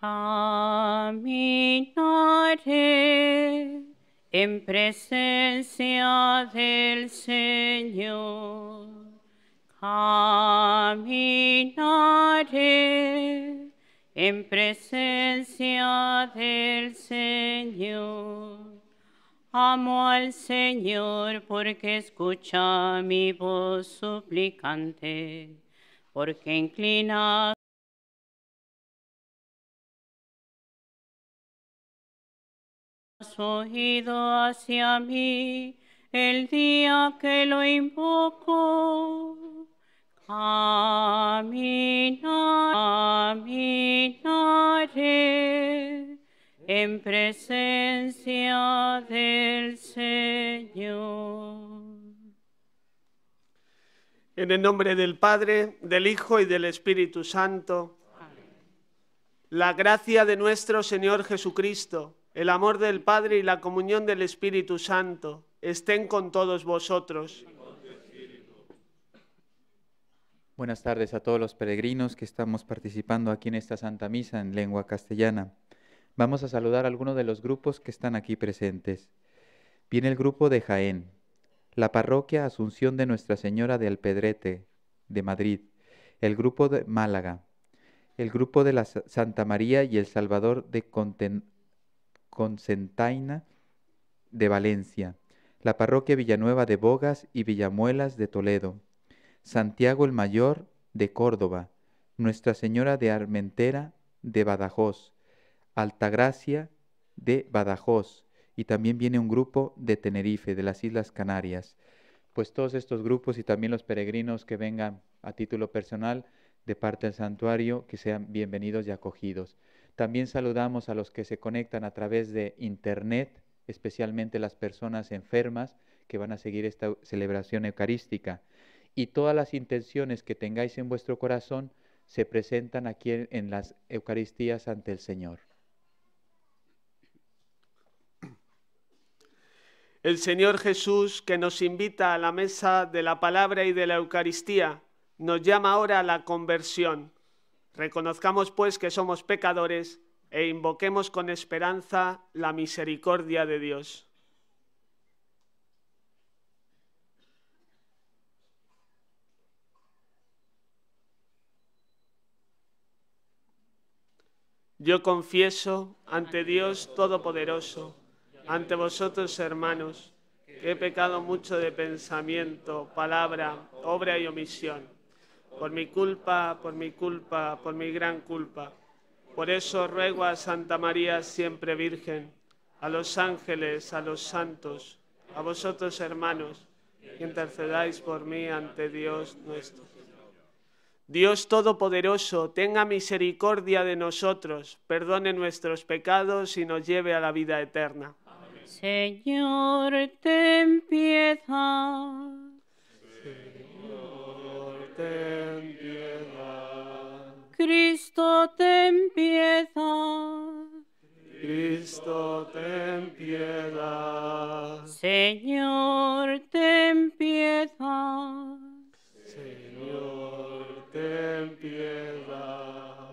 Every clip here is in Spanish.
caminaré en presencia del Señor. Caminaré en presencia del Señor. Amo al Señor porque escucha mi voz suplicante, porque inclina oído hacia mí el día que lo invoco. caminaré en presencia del Señor. En el nombre del Padre, del Hijo y del Espíritu Santo, la gracia de nuestro Señor Jesucristo el amor del Padre y la comunión del Espíritu Santo estén con todos vosotros. Buenas tardes a todos los peregrinos que estamos participando aquí en esta Santa Misa en lengua castellana. Vamos a saludar a algunos de los grupos que están aquí presentes. Viene el grupo de Jaén, la parroquia Asunción de Nuestra Señora de Alpedrete, de Madrid, el grupo de Málaga, el grupo de la Santa María y el Salvador de Conten Concentaina de Valencia, la parroquia Villanueva de Bogas y Villamuelas de Toledo, Santiago el Mayor de Córdoba, Nuestra Señora de Armentera de Badajoz, Altagracia de Badajoz, y también viene un grupo de Tenerife, de las Islas Canarias. Pues todos estos grupos y también los peregrinos que vengan a título personal de parte del santuario, que sean bienvenidos y acogidos. También saludamos a los que se conectan a través de Internet, especialmente las personas enfermas que van a seguir esta celebración eucarística. Y todas las intenciones que tengáis en vuestro corazón se presentan aquí en, las Eucaristías ante el Señor. El Señor Jesús, que nos invita a la mesa de la palabra y de la Eucaristía, nos llama ahora a la conversión. Reconozcamos pues que somos pecadores e invoquemos con esperanza la misericordia de Dios. Yo confieso ante Dios Todopoderoso, ante vosotros hermanos, que he pecado mucho de pensamiento, palabra, obra y omisión por mi culpa, por mi culpa, por mi gran culpa. Por eso ruego a Santa María siempre Virgen, a los ángeles, a los santos, a vosotros hermanos, que intercedáis por mí ante Dios nuestro. Dios Todopoderoso, tenga misericordia de nosotros, perdone nuestros pecados y nos lleve a la vida eterna. Señor, ten piedad. Cristo, te empieza. Cristo, te Señor, te empieza. Señor, te empieza.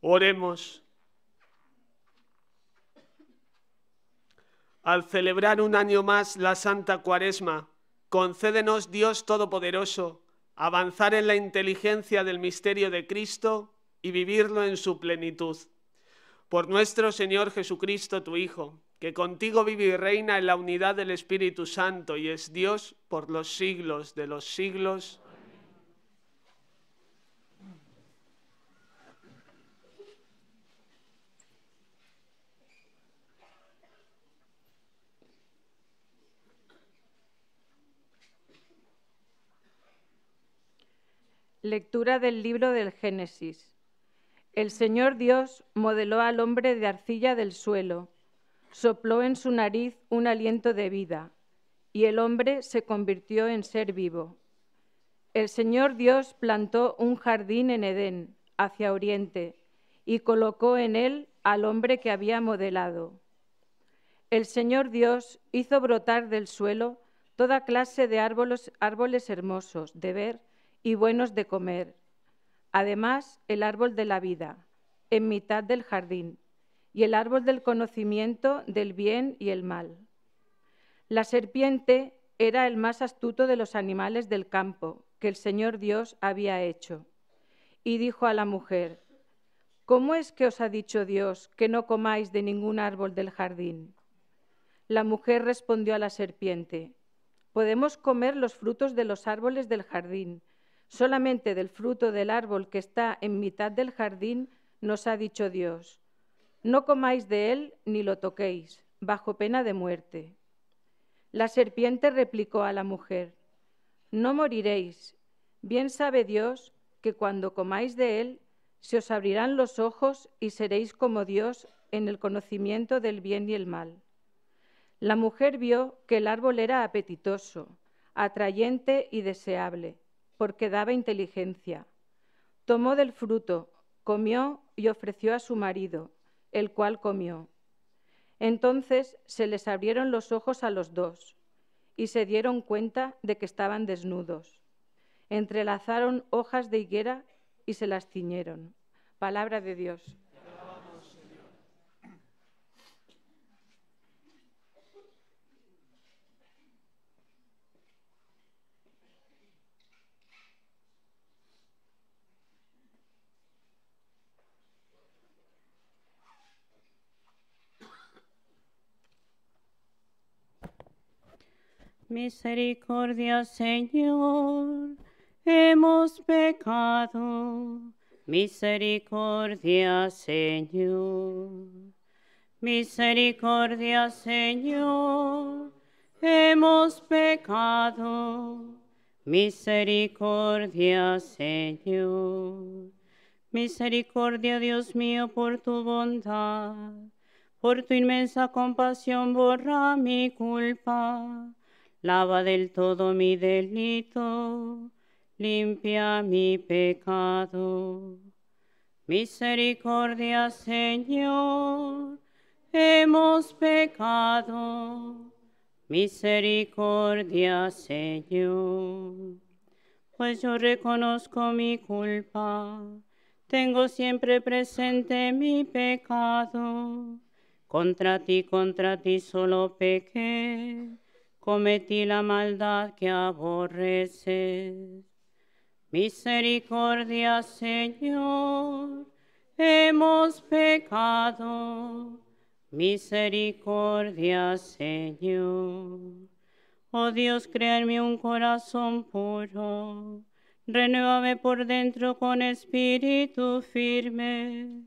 Oremos. Al celebrar un año más la Santa Cuaresma, Concédenos, Dios Todopoderoso, avanzar en la inteligencia del misterio de Cristo y vivirlo en su plenitud. Por nuestro Señor Jesucristo, tu Hijo, que contigo vive y reina en la unidad del Espíritu Santo y es Dios por los siglos de los siglos. Lectura del libro del Génesis. El Señor Dios modeló al hombre de arcilla del suelo, sopló en su nariz un aliento de vida, y el hombre se convirtió en ser vivo. El Señor Dios plantó un jardín en Edén, hacia oriente, y colocó en él al hombre que había modelado. El Señor Dios hizo brotar del suelo toda clase de árboles, árboles hermosos de ver y buenos de comer. Además, el árbol de la vida, en mitad del jardín, y el árbol del conocimiento del bien y el mal. La serpiente era el más astuto de los animales del campo que el Señor Dios había hecho. Y dijo a la mujer, ¿Cómo es que os ha dicho Dios que no comáis de ningún árbol del jardín? La mujer respondió a la serpiente, Podemos comer los frutos de los árboles del jardín, Solamente del fruto del árbol que está en mitad del jardín nos ha dicho Dios, no comáis de él ni lo toquéis, bajo pena de muerte. La serpiente replicó a la mujer, no moriréis, bien sabe Dios que cuando comáis de él se os abrirán los ojos y seréis como Dios en el conocimiento del bien y el mal. La mujer vio que el árbol era apetitoso, atrayente y deseable porque daba inteligencia. Tomó del fruto, comió y ofreció a su marido, el cual comió. Entonces se les abrieron los ojos a los dos y se dieron cuenta de que estaban desnudos. Entrelazaron hojas de higuera y se las ciñeron. Palabra de Dios. Misericordia, Señor, hemos pecado. Misericordia, Señor. Misericordia, Señor, hemos pecado. Misericordia, Señor. Misericordia, Dios mío, por tu bondad, por tu inmensa compasión, borra mi culpa lava del todo mi delito, limpia mi pecado. Misericordia, Señor, hemos pecado. Misericordia, Señor. Pues yo reconozco mi culpa, tengo siempre presente mi pecado. Contra ti, contra ti solo pequé cometí la maldad que aborreces. Misericordia, Señor, hemos pecado. Misericordia, Señor. Oh Dios, créame un corazón puro. Renuévame por dentro con espíritu firme.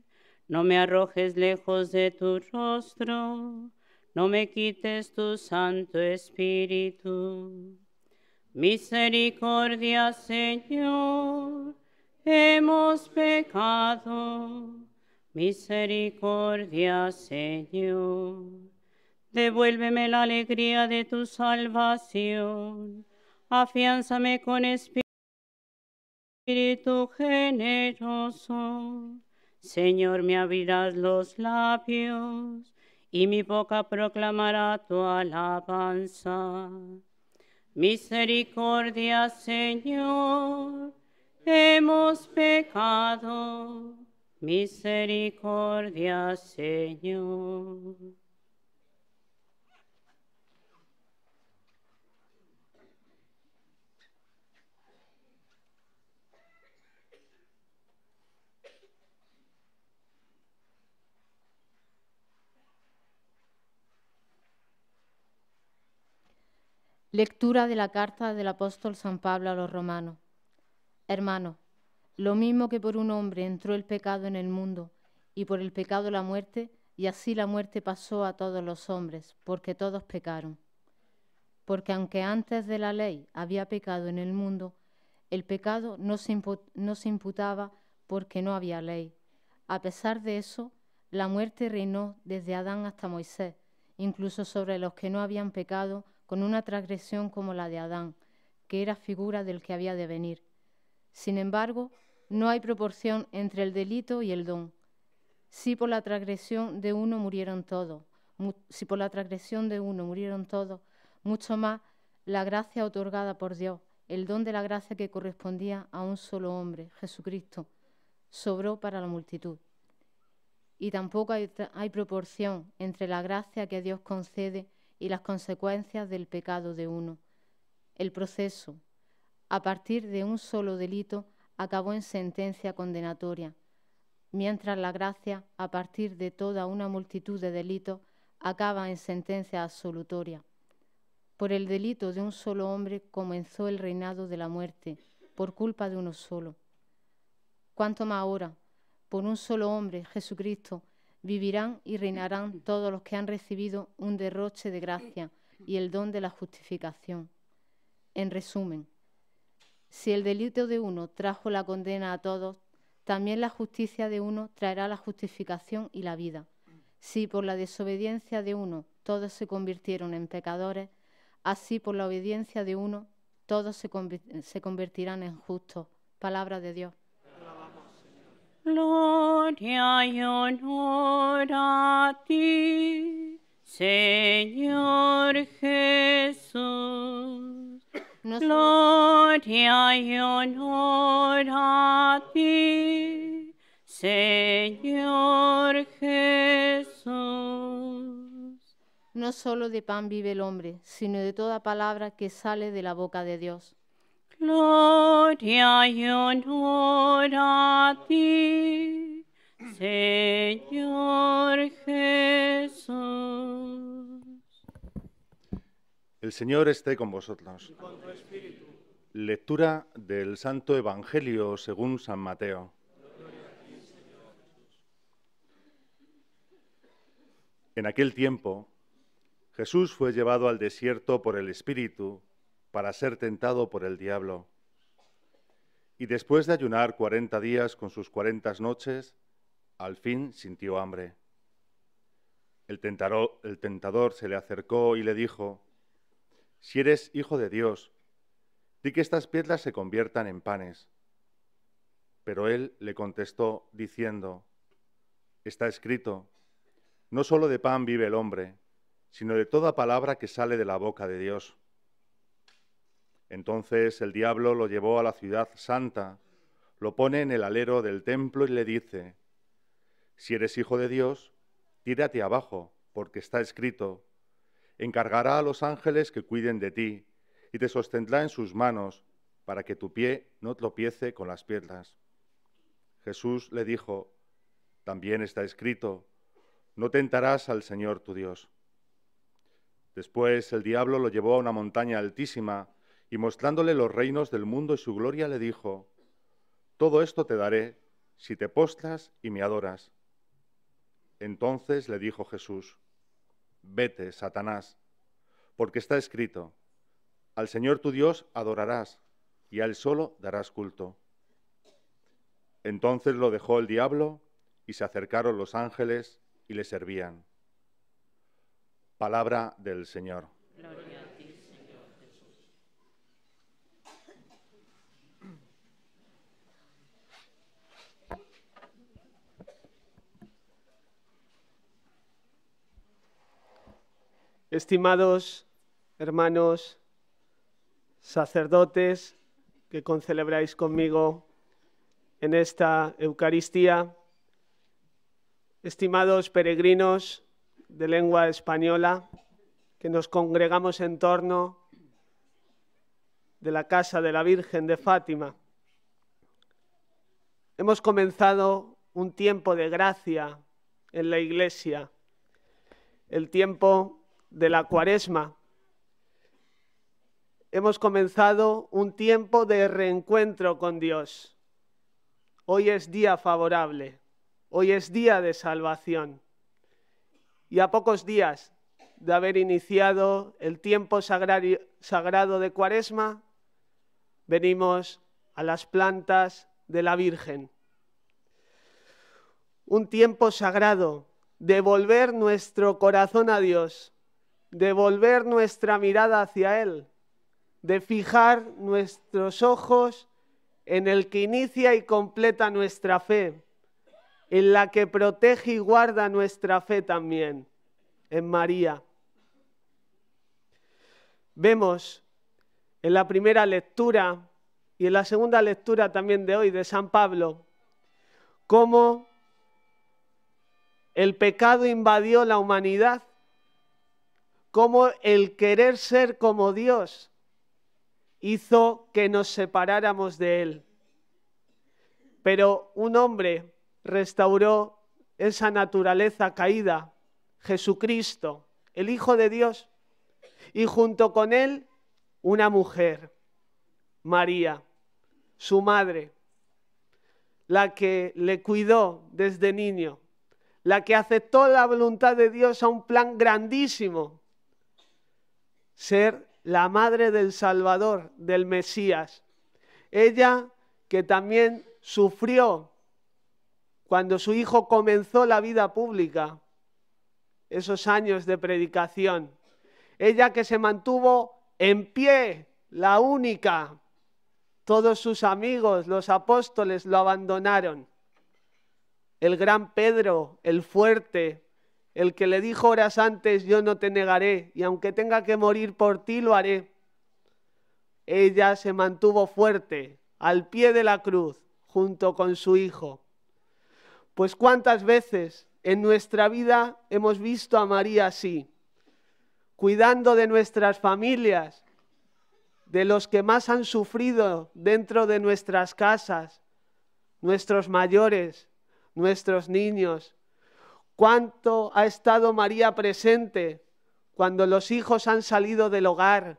No me arrojes lejos de tu rostro no me quites tu Santo Espíritu. Misericordia, Señor, hemos pecado. Misericordia, Señor, devuélveme la alegría de tu salvación. Afiánzame con espíritu generoso. Señor, me abrirás los labios y mi boca proclamará tu alabanza. Misericordia, Señor, hemos pecado. Misericordia, Señor. Lectura de la carta del apóstol San Pablo a los romanos. Hermanos, lo mismo que por un hombre entró el pecado en el mundo y por el pecado la muerte, y así la muerte pasó a todos los hombres, porque todos pecaron. Porque aunque antes de la ley había pecado en el mundo, el pecado no se, no se imputaba porque no había ley. A pesar de eso, la muerte reinó desde Adán hasta Moisés, incluso sobre los que no habían pecado, con una transgresión como la de Adán, que era figura del que había de venir. Sin embargo, no hay proporción entre el delito y el don. Si por la transgresión de uno murieron todos, si por la transgresión de uno murieron todos, mucho más la gracia otorgada por Dios, el don de la gracia que correspondía a un solo hombre, Jesucristo, sobró para la multitud. Y tampoco hay, hay proporción entre la gracia que Dios concede y las consecuencias del pecado de uno. El proceso, a partir de un solo delito, acabó en sentencia condenatoria, mientras la gracia, a partir de toda una multitud de delitos, acaba en sentencia absolutoria. Por el delito de un solo hombre comenzó el reinado de la muerte, por culpa de uno solo. Cuánto más ahora, por un solo hombre, Jesucristo, vivirán y reinarán todos los que han recibido un derroche de gracia y el don de la justificación. En resumen, si el delito de uno trajo la condena a todos, también la justicia de uno traerá la justificación y la vida. Si por la desobediencia de uno todos se convirtieron en pecadores, así por la obediencia de uno todos se, convertirán en justos. Palabra de Dios. Gloria y honor a ti, Señor Jesús. Gloria y honor a ti, Señor Jesús. No solo de pan vive el hombre, sino de toda palabra que sale de la boca de Dios. Gloria y honor a ti, Señor Jesús. El Señor esté con vosotros. Lectura del Santo Evangelio según San Mateo. En aquel tiempo, Jesús fue llevado al desierto por el Espíritu para ser tentado por el diablo. Y después de ayunar cuarenta días con sus cuarentas noches, al fin sintió hambre. El, el tentador se le acercó y le dijo, Si eres hijo de Dios, di que estas piedras se conviertan en panes. Pero él le contestó diciendo, Está escrito, no solo de pan vive el hombre, sino de toda palabra que sale de la boca de Dios. Entonces el diablo lo llevó a la ciudad santa, lo pone en el alero del templo y le dice, si eres hijo de Dios, tírate abajo, porque está escrito, encargará a los ángeles que cuiden de ti, y te sostendrá en sus manos, para que tu pie no tropiece con las piernas. Jesús le dijo, también está escrito, no tentarás al Señor tu Dios. Después el diablo lo llevó a una montaña altísima, y mostrándole los reinos del mundo y su gloria, le dijo, Todo esto te daré si te postras y me adoras. Entonces le dijo Jesús, Vete, Satanás, porque está escrito, Al Señor tu Dios adorarás, y a Él solo darás culto. Entonces lo dejó el diablo, y se acercaron los ángeles y le servían. Palabra del Señor. Estimados hermanos, sacerdotes que concelebráis conmigo en esta Eucaristía, estimados peregrinos de lengua española que nos congregamos en torno de la casa de la Virgen de Fátima. Hemos comenzado un tiempo de gracia en la Iglesia, el tiempo de la cuaresma, hemos comenzado un tiempo de reencuentro con Dios. Hoy es día favorable, hoy es día de salvación. Y a pocos días de haber iniciado el tiempo sagrado de cuaresma, venimos a las plantas de la Virgen. Un tiempo sagrado de volver nuestro corazón a Dios de volver nuestra mirada hacia Él, de fijar nuestros ojos en el que inicia y completa nuestra fe, en la que protege y guarda nuestra fe también, en María. Vemos en la primera lectura y en la segunda lectura también de hoy de San Pablo cómo el pecado invadió la humanidad cómo el querer ser como Dios hizo que nos separáramos de Él. Pero un hombre restauró esa naturaleza caída, Jesucristo, el Hijo de Dios, y junto con Él una mujer, María, su madre, la que le cuidó desde niño, la que aceptó la voluntad de Dios a un plan grandísimo ser la madre del Salvador, del Mesías. Ella que también sufrió cuando su hijo comenzó la vida pública, esos años de predicación. Ella que se mantuvo en pie, la única. Todos sus amigos, los apóstoles, lo abandonaron. El gran Pedro, el fuerte, el que le dijo horas antes, yo no te negaré, y aunque tenga que morir por ti, lo haré. Ella se mantuvo fuerte al pie de la cruz junto con su hijo. Pues cuántas veces en nuestra vida hemos visto a María así, cuidando de nuestras familias, de los que más han sufrido dentro de nuestras casas, nuestros mayores, nuestros niños, cuánto ha estado María presente cuando los hijos han salido del hogar,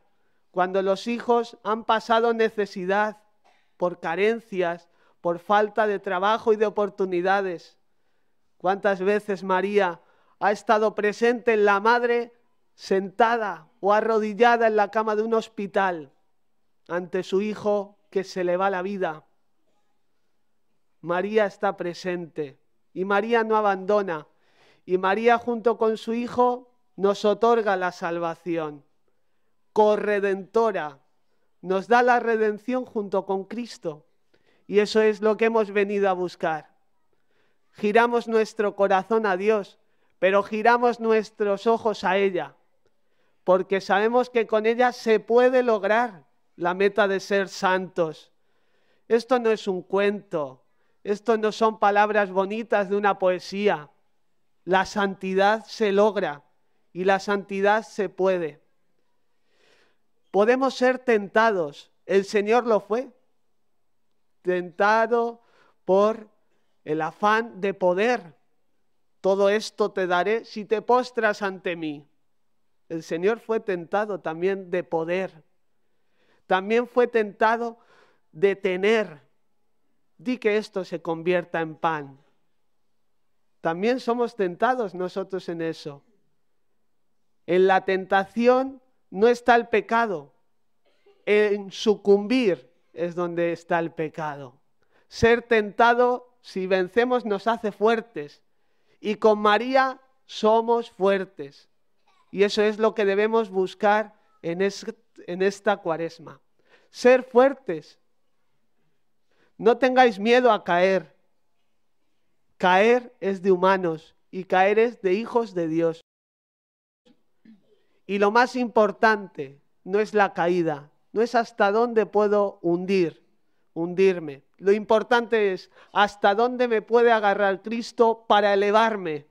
cuando los hijos han pasado necesidad por carencias, por falta de trabajo y de oportunidades. ¿Cuántas veces María ha estado presente en la madre sentada o arrodillada en la cama de un hospital ante su hijo que se le va la vida? María está presente y María no abandona y María junto con su Hijo nos otorga la salvación, corredentora, nos da la redención junto con Cristo. Y eso es lo que hemos venido a buscar. Giramos nuestro corazón a Dios, pero giramos nuestros ojos a ella, porque sabemos que con ella se puede lograr la meta de ser santos. Esto no es un cuento, esto no son palabras bonitas de una poesía. La santidad se logra y la santidad se puede. Podemos ser tentados. El Señor lo fue. Tentado por el afán de poder. Todo esto te daré si te postras ante mí. El Señor fue tentado también de poder. También fue tentado de tener. Di que esto se convierta en pan también somos tentados nosotros en eso. En la tentación no está el pecado, en sucumbir es donde está el pecado. Ser tentado, si vencemos, nos hace fuertes. Y con María somos fuertes. Y eso es lo que debemos buscar en, esta cuaresma. Ser fuertes. No tengáis miedo a caer. Caer es de humanos y caer es de hijos de Dios. Y lo más importante no es la caída, no es hasta dónde puedo hundir, hundirme. Lo importante es hasta dónde me puede agarrar Cristo para elevarme.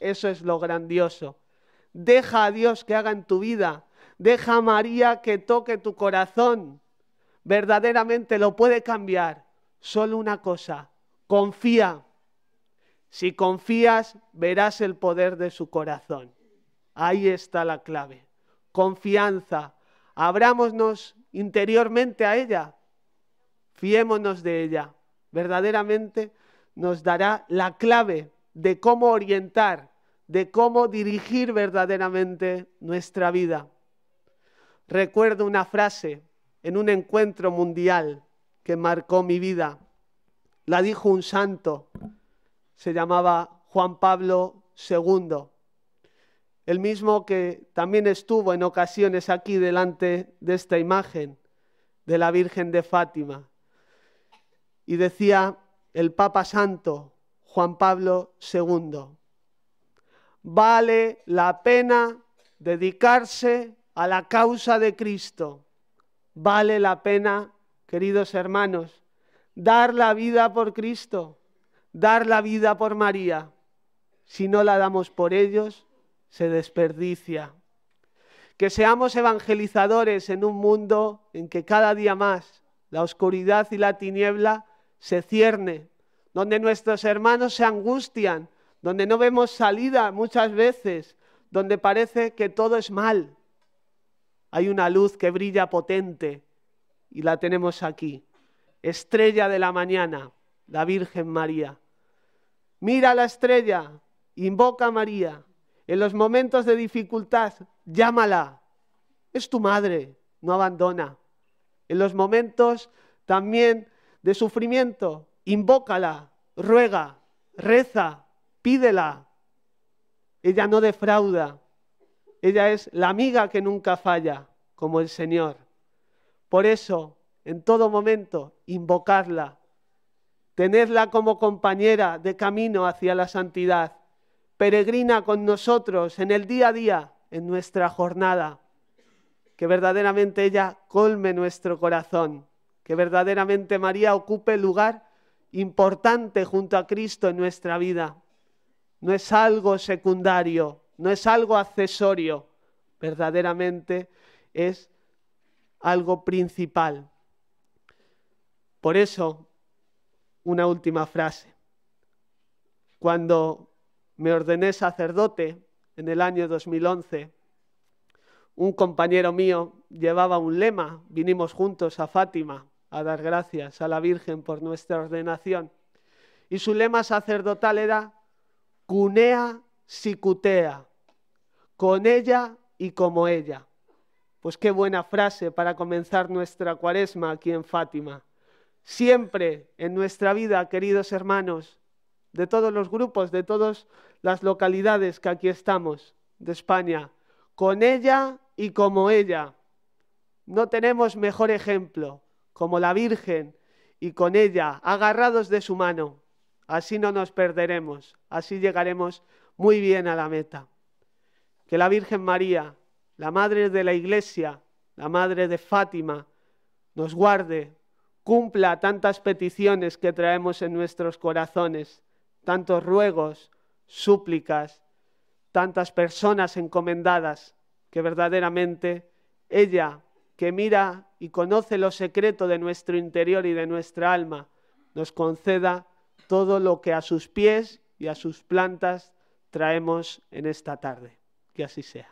Eso es lo grandioso. Deja a Dios que haga en tu vida. Deja a María que toque tu corazón. Verdaderamente lo puede cambiar. Solo una cosa, confía. Si confías, verás el poder de su corazón. Ahí está la clave. Confianza. Abrámonos interiormente a ella. Fiémonos de ella. Verdaderamente nos dará la clave de cómo orientar, de cómo dirigir verdaderamente nuestra vida. Recuerdo una frase en un encuentro mundial que marcó mi vida. La dijo un santo se llamaba Juan Pablo II, el mismo que también estuvo en ocasiones aquí delante de esta imagen de la Virgen de Fátima. Y decía el Papa Santo Juan Pablo II, vale la pena dedicarse a la causa de Cristo. Vale la pena, queridos hermanos, dar la vida por Cristo dar la vida por María. Si no la damos por ellos, se desperdicia. Que seamos evangelizadores en un mundo en que cada día más la oscuridad y la tiniebla se cierne, donde nuestros hermanos se angustian, donde no vemos salida muchas veces, donde parece que todo es mal. Hay una luz que brilla potente y la tenemos aquí. Estrella de la mañana, la Virgen María mira la estrella, invoca a María. En los momentos de dificultad, llámala. Es tu madre, no abandona. En los momentos también de sufrimiento, invócala, ruega, reza, pídela. Ella no defrauda. Ella es la amiga que nunca falla, como el Señor. Por eso, en todo momento, invocarla, tenedla como compañera de camino hacia la santidad. Peregrina con nosotros en el día a día, en nuestra jornada. Que verdaderamente ella colme nuestro corazón. Que verdaderamente María ocupe lugar importante junto a Cristo en nuestra vida. No es algo secundario, no es algo accesorio. Verdaderamente es algo principal. Por eso, una última frase. Cuando me ordené sacerdote en el año 2011, un compañero mío llevaba un lema, vinimos juntos a Fátima a dar gracias a la Virgen por nuestra ordenación, y su lema sacerdotal era cunea sicutea, con ella y como ella. Pues qué buena frase para comenzar nuestra cuaresma aquí en Fátima siempre en nuestra vida, queridos hermanos, de todos los grupos, de todas las localidades que aquí estamos, de España, con ella y como ella. No tenemos mejor ejemplo, como la Virgen y con ella, agarrados de su mano. Así no nos perderemos, así llegaremos muy bien a la meta. Que la Virgen María, la Madre de la Iglesia, la Madre de Fátima, nos guarde, cumpla tantas peticiones que traemos en nuestros corazones, tantos ruegos, súplicas, tantas personas encomendadas, que verdaderamente ella, que mira y conoce lo secreto de nuestro interior y de nuestra alma, nos conceda todo lo que a sus pies y a sus plantas traemos en esta tarde. Que así sea.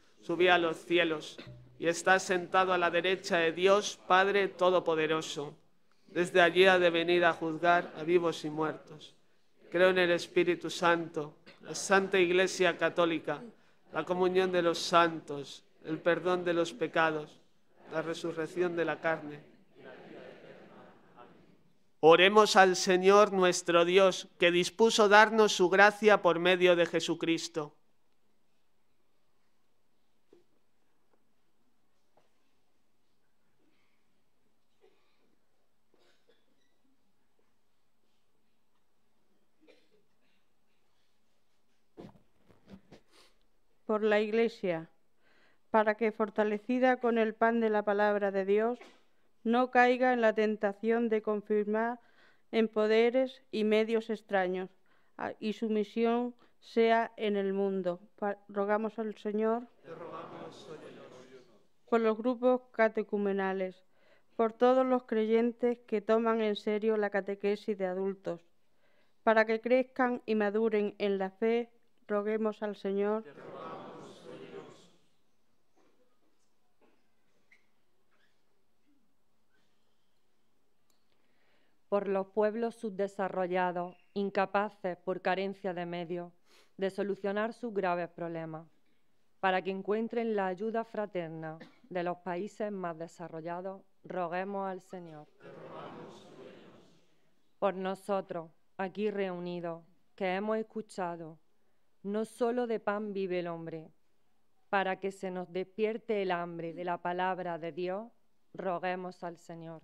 subí a los cielos y está sentado a la derecha de Dios Padre Todopoderoso. Desde allí ha de venir a juzgar a vivos y muertos. Creo en el Espíritu Santo, la Santa Iglesia Católica, la comunión de los santos, el perdón de los pecados, la resurrección de la carne. Oremos al Señor nuestro Dios, que dispuso darnos su gracia por medio de Jesucristo por la Iglesia, para que, fortalecida con el pan de la palabra de Dios, no caiga en la tentación de confirmar en poderes y medios extraños, ah, y su misión sea en el mundo. Rogamos al Señor por los grupos catecumenales, por todos los creyentes que toman en serio la catequesis de adultos, para que crezcan y maduren en la fe, roguemos al Señor. por los pueblos subdesarrollados, incapaces por carencia de medios de solucionar sus graves problemas, para que encuentren la ayuda fraterna de los países más desarrollados, roguemos al Señor. Por nosotros, aquí reunidos, que hemos escuchado, no solo de pan vive el hombre, para que se nos despierte el hambre de la palabra de Dios, roguemos al Señor.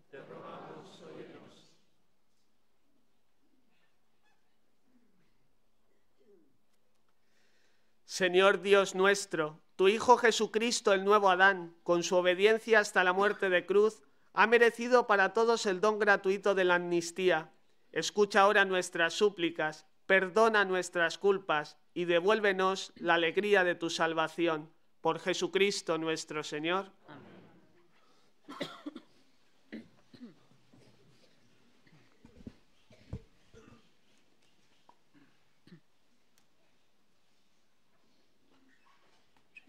Señor Dios nuestro, tu Hijo Jesucristo, el nuevo Adán, con su obediencia hasta la muerte de cruz, ha merecido para todos el don gratuito de la amnistía. Escucha ahora nuestras súplicas, perdona nuestras culpas y devuélvenos la alegría de tu salvación. Por Jesucristo nuestro Señor. Amén.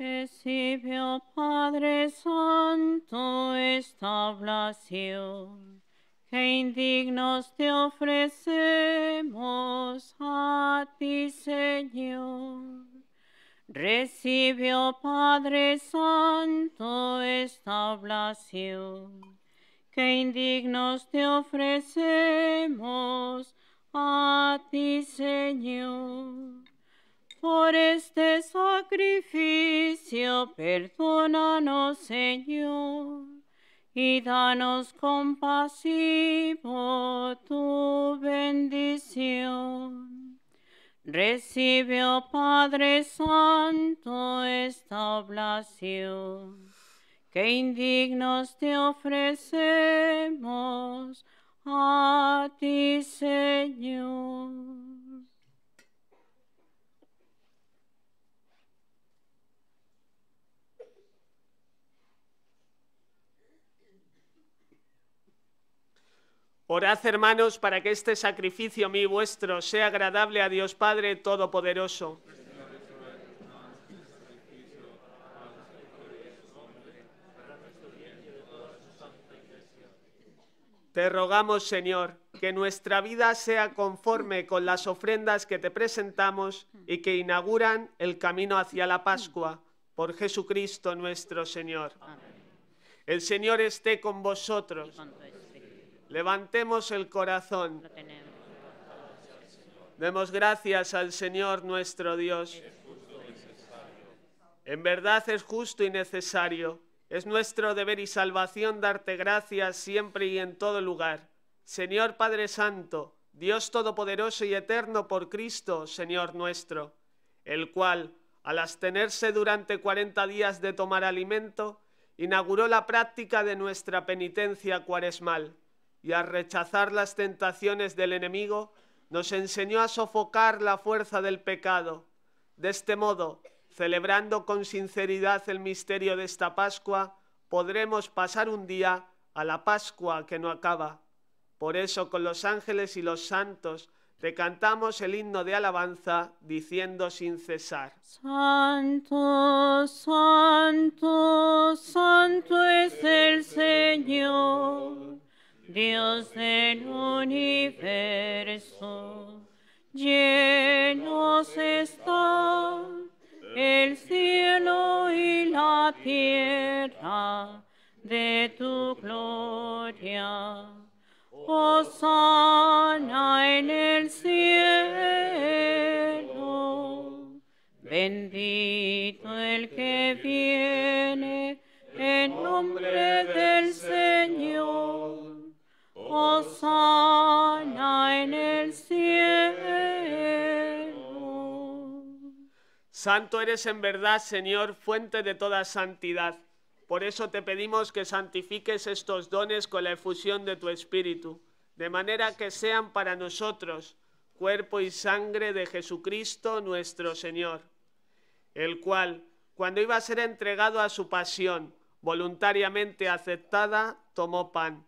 Recibe, Padre Santo, esta oblación que indignos te ofrecemos a ti, Señor. Recibe, Padre Santo, esta oblación que indignos te ofrecemos a ti, Señor. Por este sacrificio, perdónanos, Señor, y danos compasivo tu bendición. Recibe, oh Padre Santo, esta oblación que indignos te ofrecemos a ti, Señor. Orad, hermanos, para que este sacrificio mío y vuestro sea agradable a Dios Padre Todopoderoso. Te rogamos, Señor, que nuestra vida sea conforme con las ofrendas que te presentamos y que inauguran el camino hacia la Pascua, por Jesucristo nuestro Señor. El Señor esté con vosotros. Levantemos el corazón. Demos gracias al Señor nuestro Dios. En verdad es justo y necesario. Es nuestro deber y salvación darte gracias siempre y en todo lugar. Señor Padre Santo, Dios Todopoderoso y Eterno por Cristo, Señor nuestro, el cual, al abstenerse durante cuarenta días de tomar alimento, inauguró la práctica de nuestra penitencia cuaresmal y a rechazar las tentaciones del enemigo, nos enseñó a sofocar la fuerza del pecado. De este modo, celebrando con sinceridad el misterio de esta Pascua, podremos pasar un día a la Pascua que no acaba. Por eso con los ángeles y los santos recantamos el himno de alabanza diciendo sin cesar. Santo, santo, santo es el Señor. Dios del universo, llenos está el cielo y la tierra de tu gloria. sana en el cielo, bendito el que viene en nombre del Señor. Santo eres en verdad, Señor, fuente de toda santidad. Por eso te pedimos que santifiques estos dones con la efusión de tu Espíritu, de manera que sean para nosotros cuerpo y sangre de Jesucristo nuestro Señor, el cual, cuando iba a ser entregado a su pasión, voluntariamente aceptada, tomó pan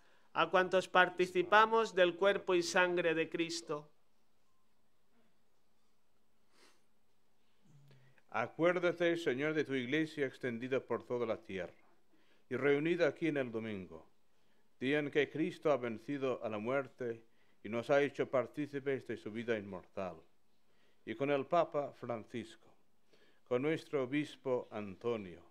a cuantos participamos del cuerpo y sangre de Cristo. Acuérdate, Señor, de tu iglesia extendida por toda la tierra y reunida aquí en el domingo, día en que Cristo ha vencido a la muerte y nos ha hecho partícipes de su vida inmortal, y con el Papa Francisco, con nuestro obispo Antonio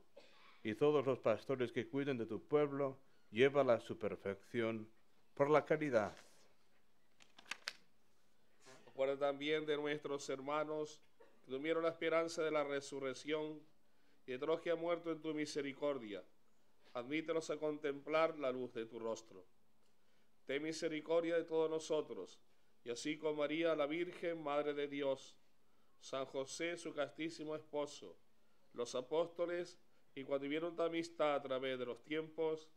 y todos los pastores que cuiden de tu pueblo, lleva a su perfección por la caridad. Acuerda también de nuestros hermanos que tuvieron la esperanza de la resurrección y de los que han muerto en tu misericordia. Admítenos a contemplar la luz de tu rostro. Ten misericordia de todos nosotros, y así como María la Virgen, Madre de Dios, San José, su castísimo esposo, los apóstoles, y cuando vivieron tu amistad a través de los tiempos,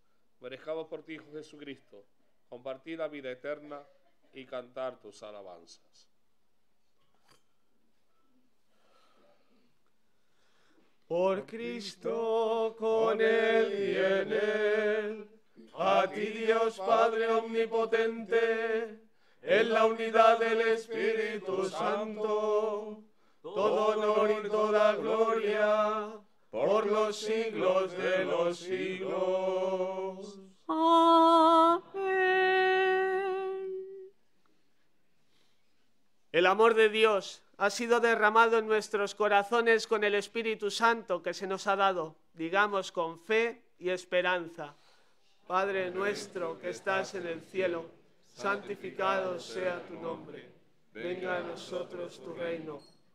Merejamos por ti, Hijo Jesucristo, compartir la vida eterna y cantar tus alabanzas. Por Cristo, con Él y en Él, a ti Dios Padre Omnipotente, en la unidad del Espíritu Santo, todo honor y toda gloria por los siglos de los siglos. Amén. El amor de Dios ha sido derramado en nuestros corazones con el Espíritu Santo que se nos ha dado, digamos con fe y esperanza. Padre nuestro que estás en el cielo, santificado sea tu nombre, venga a nosotros tu reino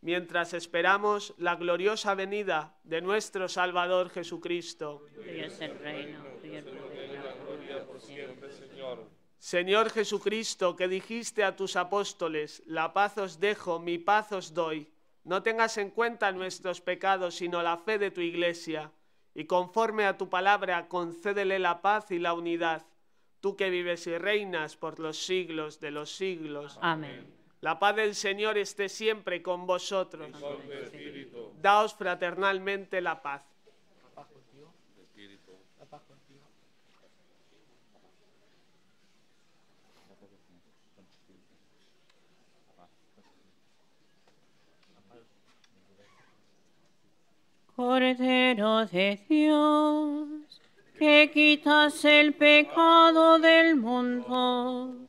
mientras esperamos la gloriosa venida de nuestro Salvador Jesucristo. Dios el reino, Dios por siempre, Señor. Señor Jesucristo, que dijiste a tus apóstoles, la paz os dejo, mi paz os doy. No tengas en cuenta nuestros pecados, sino la fe de tu iglesia. Y conforme a tu palabra, concédele la paz y la unidad. Tú que vives y reinas por los siglos de los siglos. Amén. La paz del Señor esté siempre con vosotros. Daos fraternalmente la paz. Cordero de Dios, que quitas el pecado del mundo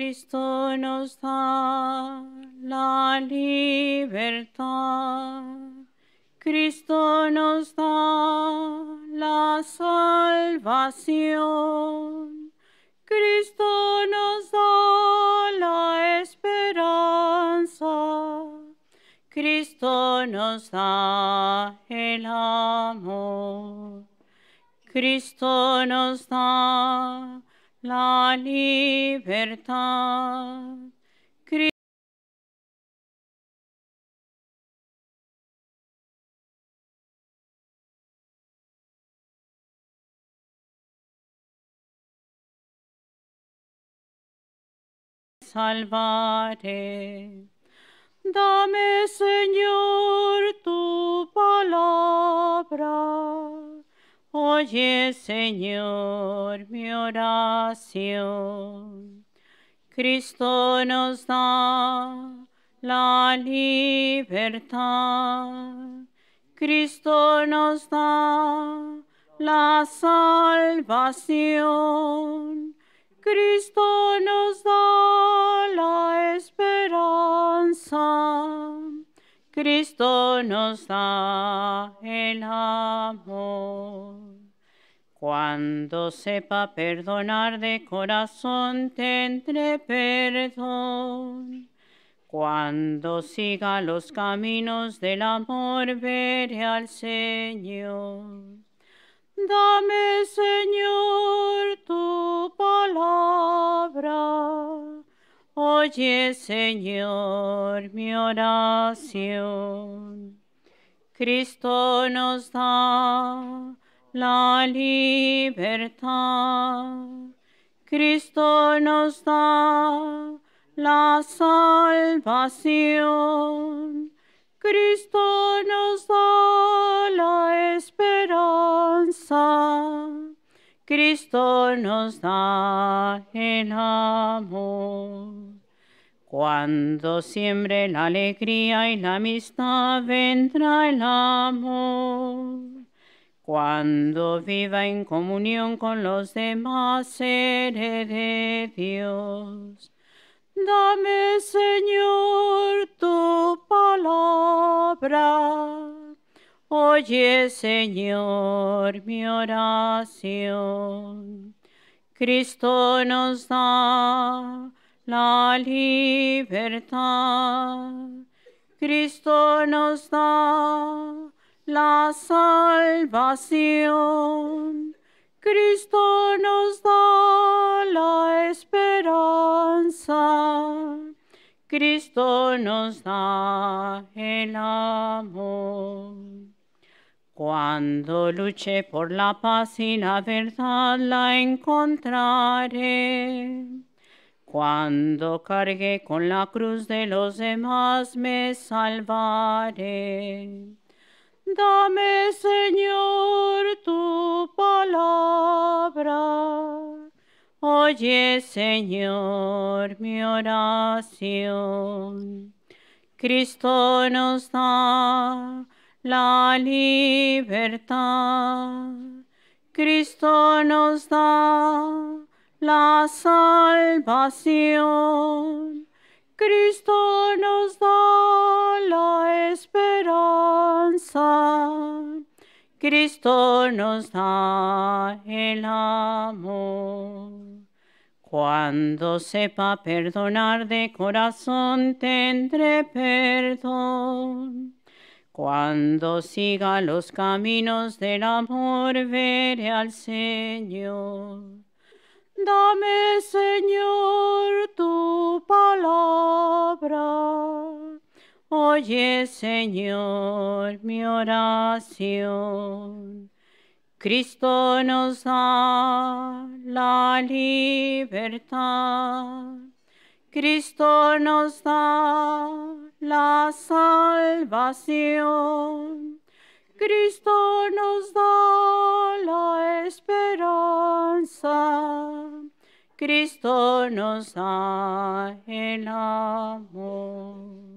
Cristo nos da la libertad. Cristo nos da la salvación. Cristo nos da la esperanza. Cristo nos da el amor. Cristo nos da la libertad. salvaré. Dame, Señor, tu palabra. Oye, Señor, mi oración. Cristo nos da la libertad. Cristo nos da la salvación. Cristo nos da la esperanza. Cristo nos da el amor. Cuando sepa perdonar de corazón entre perdón. Cuando siga los caminos del amor veré al Señor. Dame, Señor, tu palabra Oye, Señor, mi oración. Cristo nos da la libertad. Cristo nos da la salvación. Cristo nos da la esperanza. Cristo nos da el amor. Cuando siembre la alegría y la amistad, vendrá el amor. Cuando viva en comunión con los demás, seres de Dios. Dame, Señor, tu palabra Oye, Señor, mi oración. Cristo nos da la libertad. Cristo nos da la salvación. Cristo nos da la esperanza. Cristo nos da el amor. Cuando luche por la paz y la verdad la encontraré. Cuando cargue con la cruz de los demás me salvaré. Dame, Señor, tu palabra. Oye, Señor, mi oración. Cristo nos da la libertad. Cristo nos da la salvación. Cristo nos da la esperanza. Cristo nos da el amor. Cuando sepa perdonar de corazón tendré perdón. Cuando siga los caminos del amor, veré al Señor. Dame, Señor, tu palabra. Oye, Señor, mi oración. Cristo nos da la libertad. Cristo nos da la salvación. Cristo nos da la esperanza, Cristo nos da el amor.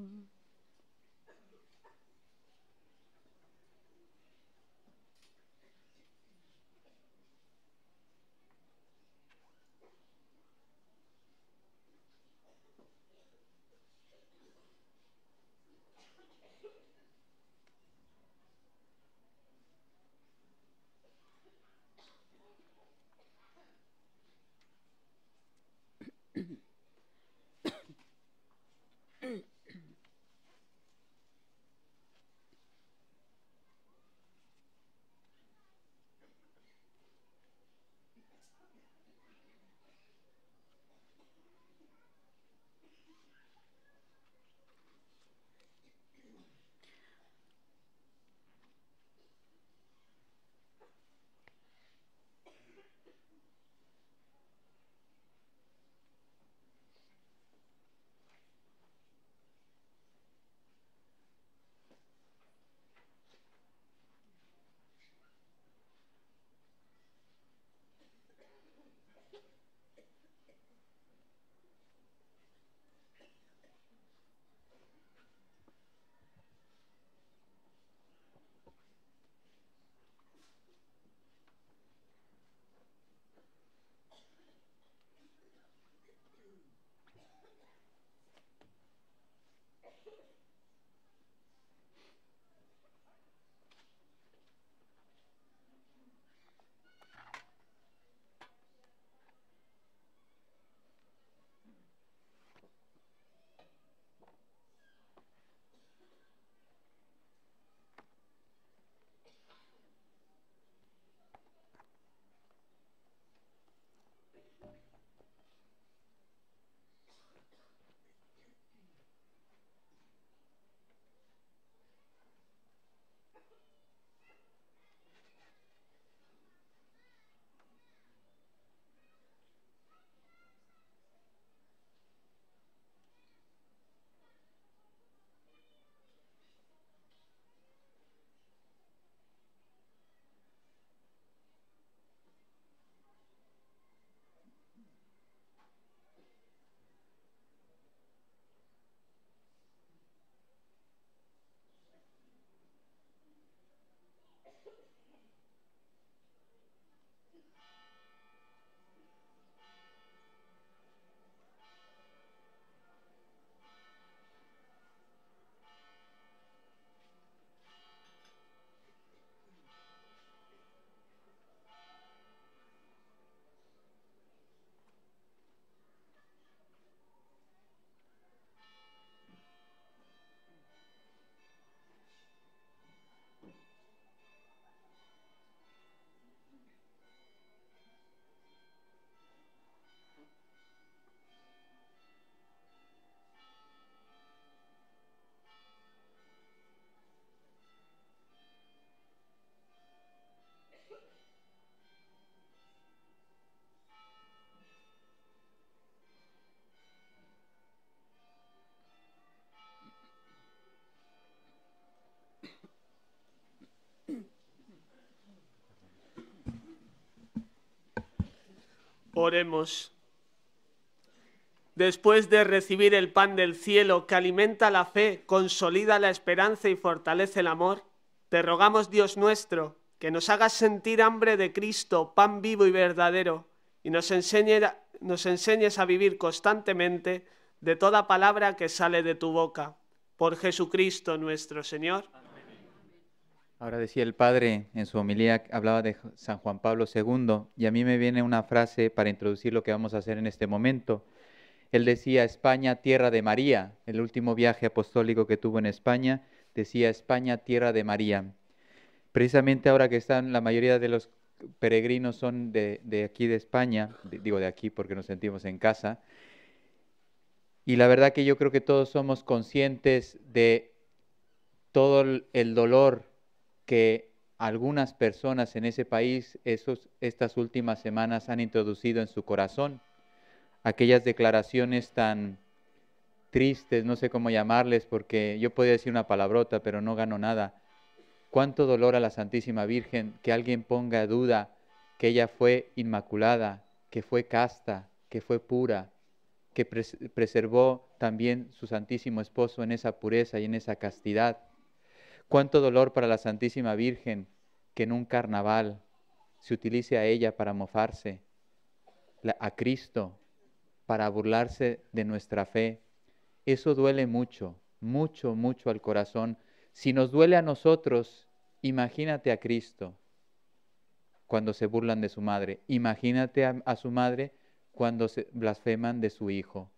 Oremos. Después de recibir el pan del cielo que alimenta la fe, consolida la esperanza y fortalece el amor, te rogamos Dios nuestro que nos hagas sentir hambre de Cristo, pan vivo y verdadero, y nos, nos enseñes a vivir constantemente de toda palabra que sale de tu boca. Por Jesucristo nuestro Señor. Ahora decía el padre en su homilía, hablaba de San Juan Pablo II, y a mí me viene una frase para introducir lo que vamos a hacer en este momento. Él decía, España, tierra de María, el último viaje apostólico que tuvo en España, decía, España, tierra de María. Precisamente ahora que están la mayoría de los peregrinos son de, aquí de España, digo de aquí porque nos sentimos en casa, y la verdad que yo creo que todos somos conscientes de todo el dolor que algunas personas en ese país esos, estas últimas semanas han introducido en su corazón. Aquellas declaraciones tan tristes, no sé cómo llamarles, porque yo podría decir una palabrota, pero no gano nada. Cuánto dolor a la Santísima Virgen que alguien ponga duda que ella fue inmaculada, que fue casta, que fue pura, que preservó también su Santísimo Esposo en esa pureza y en esa castidad Cuánto dolor para la Santísima Virgen que en un carnaval se utilice a ella para mofarse, a Cristo para burlarse de nuestra fe. Eso duele mucho, mucho, mucho al corazón. Si nos duele a nosotros, imagínate a Cristo cuando se burlan de su madre. Imagínate a, su madre cuando se blasfeman de su hijo.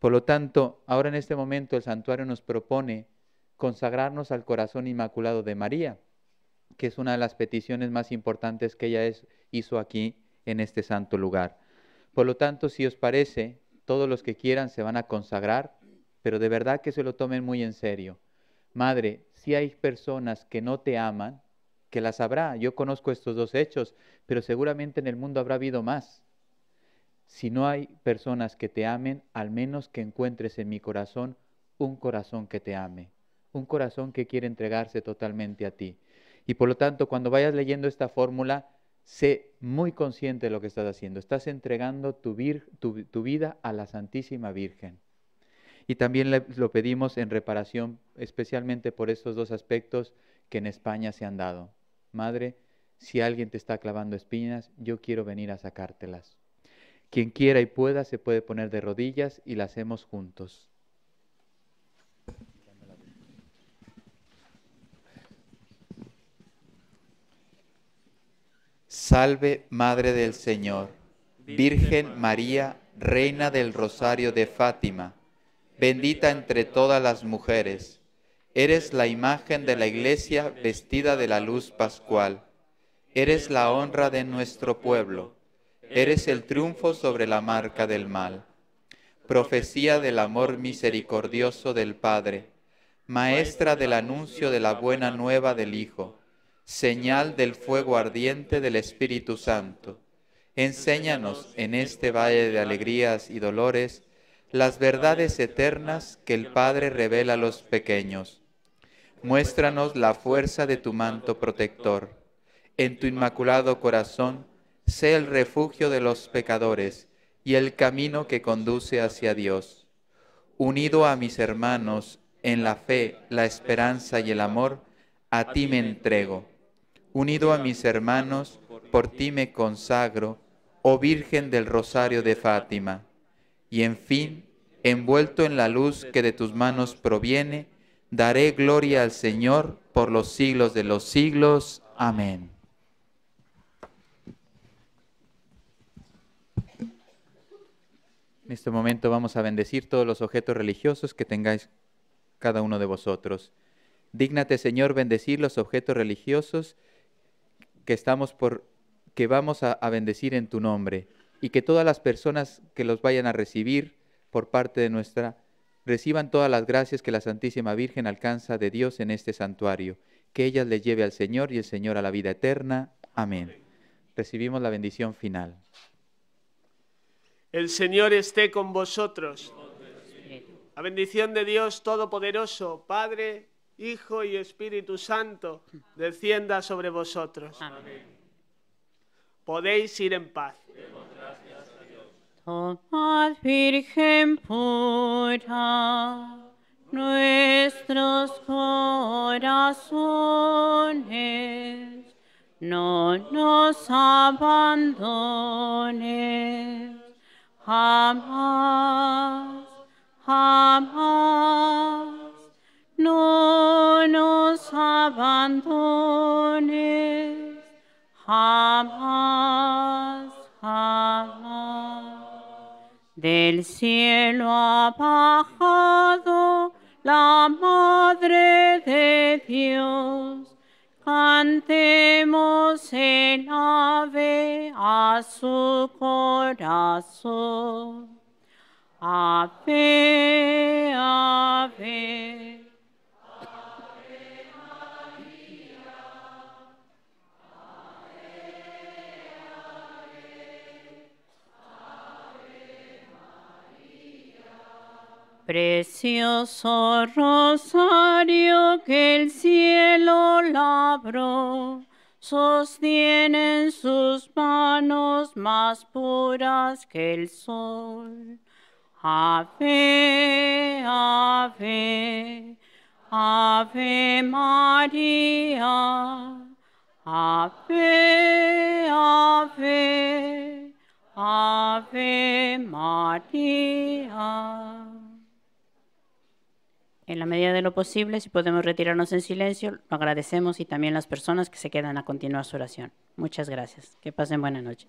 Por lo tanto, ahora en este momento el santuario nos propone consagrarnos al corazón inmaculado de María, que es una de las peticiones más importantes que ella hizo aquí en este santo lugar. Por lo tanto, si os parece, todos los que quieran se van a consagrar, pero de verdad que se lo tomen muy en serio. Madre, si hay personas que no te aman, que las habrá, yo conozco estos dos hechos, pero seguramente en el mundo habrá habido más. Si no hay personas que te amen, al menos que encuentres en mi corazón un corazón que te ame un corazón que quiere entregarse totalmente a ti. Y por lo tanto, cuando vayas leyendo esta fórmula, sé muy consciente de lo que estás haciendo. Estás entregando tu, tu, vida a la Santísima Virgen. Y también lo pedimos en reparación, especialmente por estos dos aspectos que en España se han dado. Madre, si alguien te está clavando espinas, yo quiero venir a sacártelas. Quien quiera y pueda se puede poner de rodillas y la hacemos juntos. Salve Madre del Señor, Virgen María, Reina del Rosario de Fátima, bendita entre todas las mujeres, eres la imagen de la Iglesia vestida de la luz pascual, eres la honra de nuestro pueblo, eres el triunfo sobre la marca del mal, profecía del amor misericordioso del Padre, maestra del anuncio de la buena nueva del Hijo señal del fuego ardiente del Espíritu Santo. Enséñanos en este valle de alegrías y dolores las verdades eternas que el Padre revela a los pequeños. Muéstranos la fuerza de tu manto protector. En tu inmaculado corazón, sé el refugio de los pecadores y el camino que conduce hacia Dios. Unido a mis hermanos en la fe, la esperanza y el amor, a ti me entrego unido a mis hermanos, por ti me consagro, oh Virgen del Rosario de Fátima. Y en fin, envuelto en la luz que de tus manos proviene, daré gloria al Señor por los siglos de los siglos. Amén. En este momento vamos a bendecir todos los objetos religiosos que tengáis cada uno de vosotros. Dígnate, Señor, bendecir los objetos religiosos que estamos por que vamos a, a bendecir en tu nombre y que todas las personas que los vayan a recibir por parte de nuestra reciban todas las gracias que la Santísima Virgen alcanza de Dios en este santuario, que ellas le lleve al Señor y el Señor a la vida eterna. Amén. Recibimos la bendición final. El Señor esté con vosotros. La bendición de Dios Todopoderoso, Padre, Hijo y Espíritu Santo, descienda sobre vosotros. Amén. Podéis ir en paz. Gracias a Dios. Tomad, Virgen pura, nuestros corazones, no nos abandones jamás, jamás abandones jamás, jamás. Del cielo ha bajado la Madre de Dios. Cantemos en ave a su corazón. Ave, ave. Precioso rosario que el cielo labró, sostiene en sus manos más puras que el sol. Ave, ave, ave María. Ave, ave, ave María en la medida de lo posible, si podemos retirarnos en silencio, lo agradecemos y también las personas que se quedan a continuar su oración. Muchas gracias. Que pasen buena noche.